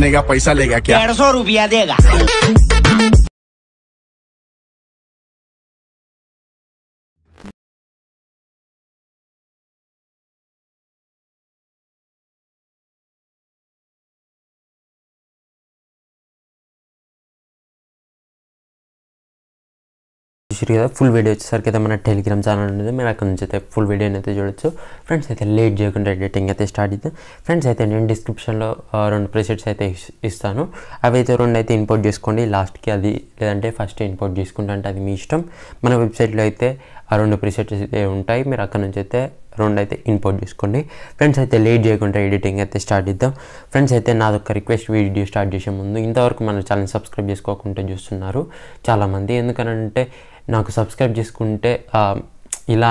बेचने का पैसा लेगा क्या डेढ़ सौ रुपया देगा చూసారు కదా ఫుల్ వీడియో వచ్చేసరికి అయితే మన టెలిగ్రామ్ ఛానల్ ఉంటుంది మీరు అక్కడ నుంచి అయితే ఫుల్ వీడియోని అయితే చూడొచ్చు ఫ్రెండ్స్ అయితే లేట్ చేయకుండా ఎడిటింగ్ అయితే స్టార్ట్ అవుతుంది ఫ్రెండ్స్ అయితే నేను డిస్క్రిప్షన్లో రెండు ప్రెసెట్స్ అయితే ఇస్తాను అవి అయితే రెండు అయితే ఇంపోర్ట్ చేసుకోండి లాస్ట్కి అది లేదంటే ఫస్ట్ ఇంపోర్ట్ చేసుకుంటే అంటే అది మీ ఇష్టం మన వెబ్సైట్లో అయితే ఆ రెండు ప్రిసెట్స్ అయితే ఉంటాయి మీరు అక్కడ నుంచి అయితే రెండు అయితే ఇంపోర్ట్ చేసుకోండి ఫ్రెండ్స్ అయితే లేట్ చేయకుండా ఎడిటింగ్ అయితే స్టార్ట్ చేద్దాం ఫ్రెండ్స్ అయితే నాదొక్క రిక్వెస్ట్ వీడియో స్టార్ట్ చేసే ముందు ఇంతవరకు మన ఛానల్ సబ్స్క్రైబ్ చేసుకోకుండా చూస్తున్నారు చాలామంది ఎందుకనంటే నాకు సబ్స్క్రైబ్ చేసుకుంటే ఇలా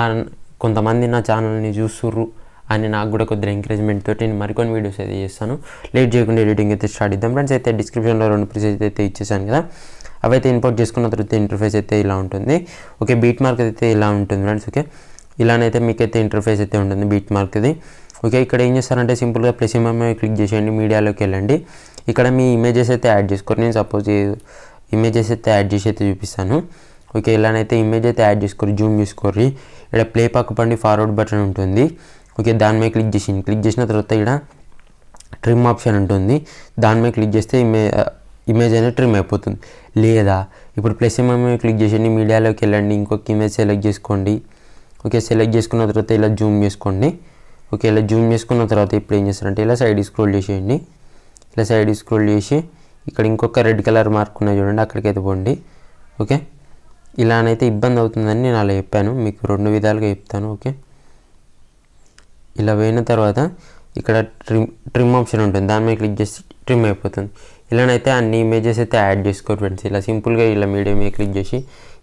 కొంతమంది నా ఛానల్ని చూస్తుర్రు అని నాకు కూడా కొద్దిగా ఎంకరేజ్మెంట్ తోటి నేను మరికొన్ని వీడియోస్ అయితే చేస్తాను లేట్ చేయకుండా ఎడిటింగ్ అయితే స్టార్ట్ చేద్దాం ఫ్రెండ్స్ అయితే డిస్క్రిప్షన్లో రెండు ప్రిసెస్ అయితే ఇచ్చేసాను కదా అవైతే ఇంపోర్ట్ చేసుకున్న తర్వాత ఇంటర్ఫేస్ అయితే ఇలా ఉంటుంది ఓకే బీట్ మార్క్ అయితే ఇలా ఉంటుంది ఫ్రెండ్స్ ఓకే ఇలానైతే మీకైతే ఇంటర్ఫేస్ అయితే ఉంటుంది బీట్ మార్క్ది ఓకే ఇక్కడ ఏం చేస్తారంటే సింపుల్గా ప్లస్ ఎంఎంఐ క్లిక్ చేసేయండి మీడియాలోకి వెళ్ళండి ఇక్కడ మీ ఇమేజెస్ అయితే యాడ్ చేసుకోండి నేను సపోజ్ ఇమేజెస్ అయితే యాడ్ చేసి అయితే చూపిస్తాను ఓకే ఇలానైతే ఇమేజ్ అయితే యాడ్ చేసుకోరు జూమ్ చేసుకోరు ఇక్కడ ప్లే పక్క పండి ఫార్వర్డ్ బటన్ ఉంటుంది ఓకే దాని మీద క్లిక్ చేసి క్లిక్ చేసిన తర్వాత ఇక్కడ ట్రిమ్ ఆప్షన్ ఉంటుంది దాని మీద క్లిక్ చేస్తే ఇమే ఇమేజ్ అనేది ట్రిమ్ అయిపోతుంది లేదా ఇప్పుడు ప్లస్ ఏమేమి క్లిక్ చేసేయండి మీడియాలోకి వెళ్ళండి ఇంకొక ఇమేజ్ సెలెక్ట్ చేసుకోండి ఓకే సెలెక్ట్ చేసుకున్న తర్వాత ఇలా జూమ్ చేసుకోండి ఓకే ఇలా జూమ్ చేసుకున్న తర్వాత ఇప్పుడు ఏం చేస్తారంటే ఇలా సైడ్ స్క్రోల్ చేసేయండి ఇలా సైడ్ స్క్రోల్ చేసి ఇక్కడ ఇంకొక రెడ్ కలర్ మార్క్ ఉన్నాయి చూడండి అక్కడికైతే పోండి ఓకే ఇలానైతే ఇబ్బంది అవుతుందని నేను అలా చెప్పాను మీకు రెండు విధాలుగా చెప్తాను ఓకే ఇలా పోయిన తర్వాత ఇక్కడ ట్రిమ్ ట్రిమ్ ఆప్షన్ ఉంటుంది దాని మీద క్లిక్ చేసి ట్రిమ్ అయిపోతుంది ఇలానైతే అన్ని ఇమేజెస్ అయితే యాడ్ చేసుకోరు ఫ్రెండ్స్ ఇలా సింపుల్గా ఇలా మీడియం మీద క్లిక్ చేసి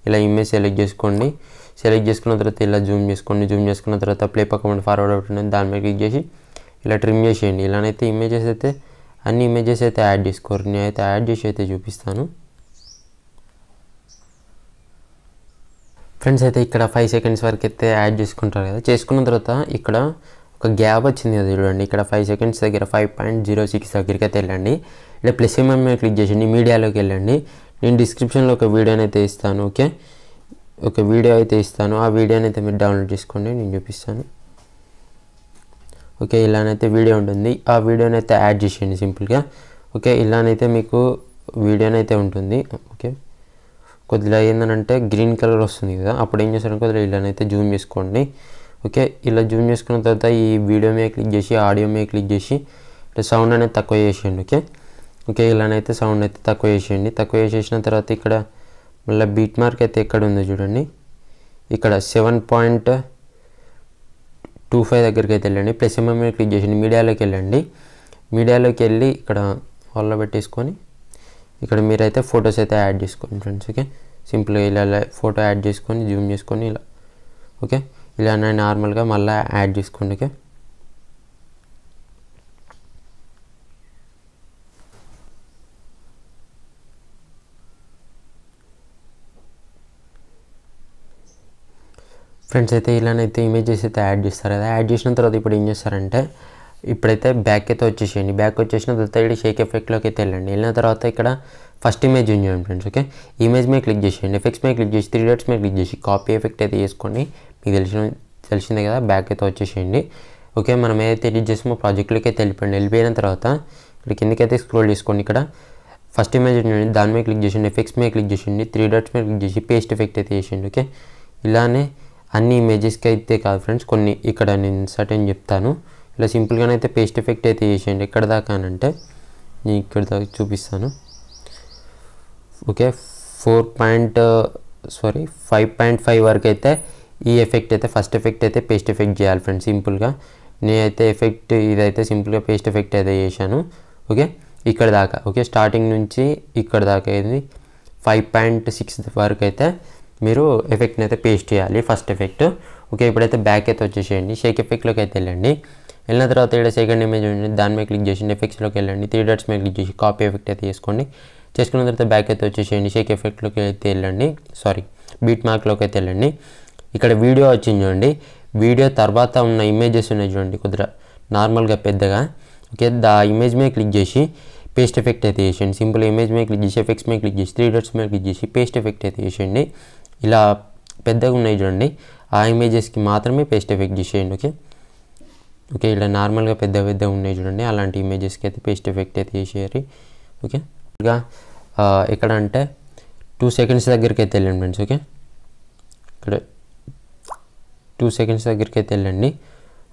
ఇలా ఇమేజ్ సెలెక్ట్ చేసుకోండి సెలెక్ట్ చేసుకున్న తర్వాత ఇలా జూమ్ చేసుకోండి జూమ్ చేసుకున్న తర్వాత ప్లే పక్క ఉండి ఫార్వర్డ్ అవుతుంది దాని మీద క్లిక్ చేసి ఇలా ట్రిమ్ చేసేయండి ఇలానైతే ఇమేజెస్ అయితే అన్ని ఇమేజెస్ అయితే యాడ్ చేసుకోరు నేను అయితే యాడ్ చేసి అయితే చూపిస్తాను ఫ్రెండ్స్ అయితే ఇక్కడ ఫైవ్ సెకండ్స్ వరకు అయితే యాడ్ చేసుకుంటారు కదా చేసుకున్న తర్వాత ఇక్కడ ఒక గ్యాప్ వచ్చింది కదా చూడండి ఇక్కడ ఫైవ్ సెకండ్స్ దగ్గర ఫైవ్ పాయింట్ జీరో సిక్స్ దగ్గరికి అయితే వెళ్ళండి ఇలా ప్లస్ ఏమైనా క్లిక్ చేసేయండి మీడియాలోకి వెళ్ళండి నేను డిస్క్రిప్షన్లో ఒక వీడియోని అయితే ఇస్తాను ఓకే ఒక వీడియో అయితే ఇస్తాను ఆ వీడియోని అయితే మీరు డౌన్లోడ్ చేసుకోండి నేను చూపిస్తాను ఓకే ఇలానైతే వీడియో ఉంటుంది ఆ వీడియోని అయితే యాడ్ చేసేయండి సింపుల్గా ఓకే ఇలానైతే మీకు వీడియోనైతే ఉంటుంది ఓకే కొద్దిగా ఏంటంటే గ్రీన్ కలర్ వస్తుంది కదా అప్పుడు ఏం చేస్తారు కొద్దిగా ఇలానైతే జూమ్ చేసుకోండి ఓకే ఇలా జూమ్ చేసుకున్న తర్వాత ఈ వీడియో మీద క్లిక్ చేసి ఆడియో మీద క్లిక్ చేసి ఇట్లా సౌండ్ అనేది తక్కువ చేసేయండి ఓకే ఓకే ఇలానైతే సౌండ్ అయితే తక్కువ చేసేయండి తక్కువ చేసేసిన తర్వాత ఇక్కడ మళ్ళీ బీట్ మార్క్ అయితే ఎక్కడ ఉందో చూడండి ఇక్కడ సెవెన్ పాయింట్ టూ ఫైవ్ దగ్గరికి అయితే వెళ్ళండి ప్లస్ ఎంఎం క్లిక్ చేసి మీడియాలోకి వెళ్ళండి మీడియాలోకి వెళ్ళి ఇక్కడ హాల్లో పెట్టేసుకొని ఇక్కడ మీరైతే ఫొటోస్ అయితే యాడ్ చేసుకోండి ఫ్రెండ్స్ ఓకే సింపుల్గా ఇలా ఫోటో యాడ్ చేసుకొని జూమ్ చేసుకొని ఇలా ఓకే ఇలా నార్మల్గా మళ్ళీ యాడ్ చేసుకోండి ఓకే ఫ్రెండ్స్ అయితే ఇలానైతే ఇమేజెస్ అయితే యాడ్ చేస్తారు కదా యాడ్ చేసిన తర్వాత ఇప్పుడు ఏం చేస్తారంటే ఇప్పుడైతే బ్యాక్ అయితే వచ్చేసేయండి బ్యాక్ వచ్చేసిన తర్వాత ఇక్కడ షేక్ ఎఫెక్ట్లోకి అయితే వెళ్ళండి వెళ్ళిన తర్వాత ఇక్కడ ఫస్ట్ ఇమేజ్ చేయండి ఫ్రెండ్స్ ఓకే ఇమేజ్ మీద క్లిక్ చేసేయండి ఎఫెక్ట్స్ మీద క్లిక్ చేసి త్రీ డేట్స్ మీద క్లిక్ చేసి కాపీ ఎఫెక్ట్ అయితే చేసుకోండి మీకు తెలిసిన తెలిసిందే కదా బ్యాక్ అయితే వచ్చేసేయండి ఓకే మనం ఏదైతే ఎడిట్ చేసామో ప్రాజెక్ట్లోకి అయితే వెళ్ళిపోయింది వెళ్ళిపోయిన తర్వాత ఇక్కడ కిందకైతే స్క్రోల్ చేసుకోండి ఇక్కడ ఫస్ట్ ఇమేజ్ ఉండండి దాని మీద క్లిక్ చేసేయండి ఎఫెక్ట్స్ మీద క్లిక్ చేసేయండి త్రీ డాట్స్ మీద క్లిక్ చేసి పేస్ట్ ఎఫెక్ట్ అయితే చేసేయండి ఓకే ఇలానే అన్ని ఇమేజెస్కి అయితే కాదు ఫ్రెండ్స్ కొన్ని ఇక్కడ నేను ఇన్సర్ట్ అని చెప్తాను ఇలా సింపుల్గానే అయితే పేస్ట్ ఎఫెక్ట్ అయితే చేసేయండి ఎక్కడ అంటే నేను ఇక్కడ దాకా చూపిస్తాను okay four point sorry five point five వరకు అయితే ఈ ఎఫెక్ట్ అయితే ఫస్ట్ ఎఫెక్ట్ అయితే పేస్ట్ ఎఫెక్ట్ చేయాలి ఫ్రెండ్స్ సింపుల్గా నేనైతే ఎఫెక్ట్ ఇదైతే సింపుల్గా పేస్ట్ ఎఫెక్ట్ అయితే చేశాను ఓకే ఇక్కడ దాకా ఓకే స్టార్టింగ్ నుంచి ఇక్కడ దాకా అయింది ఫైవ్ పాయింట్ సిక్స్ వరకు అయితే మీరు ఎఫెక్ట్ని అయితే పేస్ట్ చేయాలి ఫస్ట్ ఎఫెక్ట్ ఓకే ఇప్పుడైతే బ్యాక్ అయితే వచ్చేసేయండి షేక్ ఎఫెక్ట్లోకి అయితే వెళ్ళండి వెళ్ళిన తర్వాత ఇక్కడ సెకండ్ ఇమేజ్ ఉండండి దాని మీద క్లిక్ చేసి ఎఫెక్ట్స్లోకి వెళ్ళండి త్రీ డాట్స్ మీద క్లిక్ చేసి కాపీ ఎఫెక్ట్ అయితే చేసుకోండి చేసుకున్న తర్వాత బ్యాక్ అయితే వచ్చేసేయండి షేక్ ఎఫెక్ట్లోకి అయితే వెళ్ళండి సారీ బీట్ మార్క్లోకి అయితే వెళ్ళండి ఇక్కడ వీడియో వచ్చింది చూడండి వీడియో తర్వాత ఉన్న ఇమేజెస్ ఉన్నాయి చూడండి కుదర నార్మల్గా పెద్దగా ఓకే దా ఇమేజ్ మీద క్లిక్ చేసి పేస్ట్ ఎఫెక్ట్ అయితే చేసేయండి సింపుల్ ఇమేజ్ మీద క్లిక్ చేసి ఎఫెక్ట్స్ మీద క్లిక్ చేసి త్రీ డాట్స్ మీద క్లిక్ చేసి పేస్ట్ ఎఫెక్ట్ అయితే చేసేయండి ఇలా పెద్దగా ఉన్నాయి చూడండి ఆ ఇమేజెస్కి మాత్రమే పేస్ట్ ఎఫెక్ట్ చేసేయండి ఓకే ఓకే ఇలా నార్మల్గా పెద్ద పెద్ద ఉన్నాయి చూడండి అలాంటి ఇమేజెస్కి అయితే పేస్ట్ ఎఫెక్ట్ అయితే చేసేయాలి ఓకే ఇంకా ఇక్కడ అంటే టూ సెకండ్స్ దగ్గరికి అయితే వెళ్ళండి ఫ్రెండ్స్ ఓకే ఇక్కడ టూ సెకండ్స్ దగ్గరికి అయితే వెళ్ళండి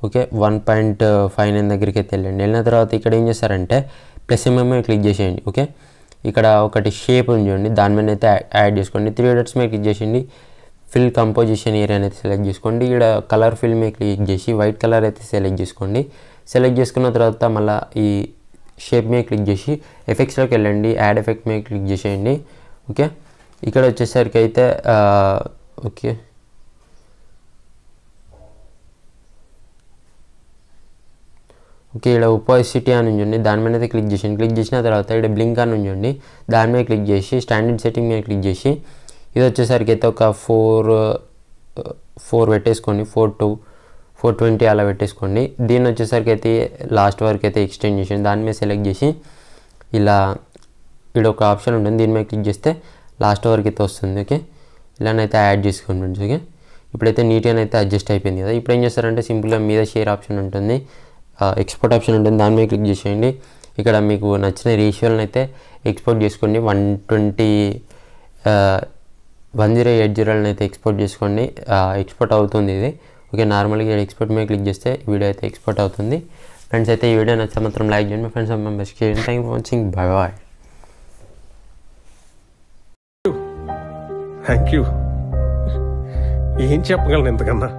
okay one point five nine దగ్గరికి అయితే వెళ్ళండి వెళ్ళిన తర్వాత ఇక్కడ ఏం చేస్తారంటే ప్లస్ ఎంఎంఏ క్లిక్ చేసేయండి ఓకే ఇక్కడ ఒకటి షేప్ ఉంది చూడండి దాని మీద అయితే యాడ్ చేసుకోండి త్రీ డట్స్ మీద క్లిక్ చేసింది ఫిల్ కంపోజిషన్ ఏరియా అనేది సెలెక్ట్ చేసుకోండి ఇక్కడ కలర్ ఫిల్ మీద క్లిక్ చేసి వైట్ కలర్ అయితే సెలెక్ట్ చేసుకోండి సెలెక్ట్ చేసుకున్న తర్వాత మళ్ళీ ఈ షేప్ మీద క్లిక్ చేసి ఎఫెక్ట్స్లోకి వెళ్ళండి యాడ్ ఎఫెక్ట్ మీద క్లిక్ చేసేయండి ఓకే ఇక్కడ వచ్చేసరికి అయితే ఓకే ఓకే ఇక్కడ సిటీ అని ఉంచండి దాని మీద అయితే క్లిక్ చేసి క్లిక్ చేసిన తర్వాత ఇక్కడ బ్లింక్ అని ఉంచండి దాని మీద క్లిక్ చేసి స్టాండర్డ్ సెట్టింగ్ మీద క్లిక్ చేసి ఇది వచ్చేసరికి అయితే ఒక ఫోర్ ఫోర్ పెట్టేసుకోండి ఫోర్ టూ ఫోర్ ట్వంటీ అలా పెట్టేసుకోండి దీన్ని వచ్చేసరికి అయితే లాస్ట్ వరకు అయితే ఎక్స్టెండ్ చేసి దాని మీద సెలెక్ట్ చేసి ఇలా ఇక్కడ ఒక ఆప్షన్ ఉంటుంది దీని మీద క్లిక్ చేస్తే లాస్ట్ వరకు అయితే వస్తుంది ఓకే ఇలానైతే యాడ్ చేసుకోండి ఓకే ఇప్పుడైతే నీట్గా అయితే అడ్జస్ట్ అయిపోయింది కదా ఇప్పుడు ఏం చేస్తారంటే సింపుల్గా మీద షేర్ ఆప్షన్ ఉంటుంది ఎక్స్పోర్ట్ ఆప్షన్ ఉంటుంది దాని మీద క్లిక్ చేసేయండి ఇక్కడ మీకు నచ్చిన రేషియోలను అయితే ఎక్స్పోర్ట్ చేసుకోండి one twenty one zero eight జీరోలను అయితే ఎక్స్పోర్ట్ చేసుకోండి ఎక్స్పోర్ట్ అవుతుంది ఇది ఓకే నార్మల్గా ఎక్స్పోర్ట్ మీద క్లిక్ చేస్తే వీడియో అయితే ఎక్స్పోర్ట్ అవుతుంది ఫ్రెండ్స్ అయితే ఈ వీడియో నచ్చిన మాత్రం లైక్ చేయండి మీ ఫ్రెండ్స్ మెంబర్స్ చేయండి thank for watching bye bye thank you ఏం చెప్పగలను ఎంతకన్నా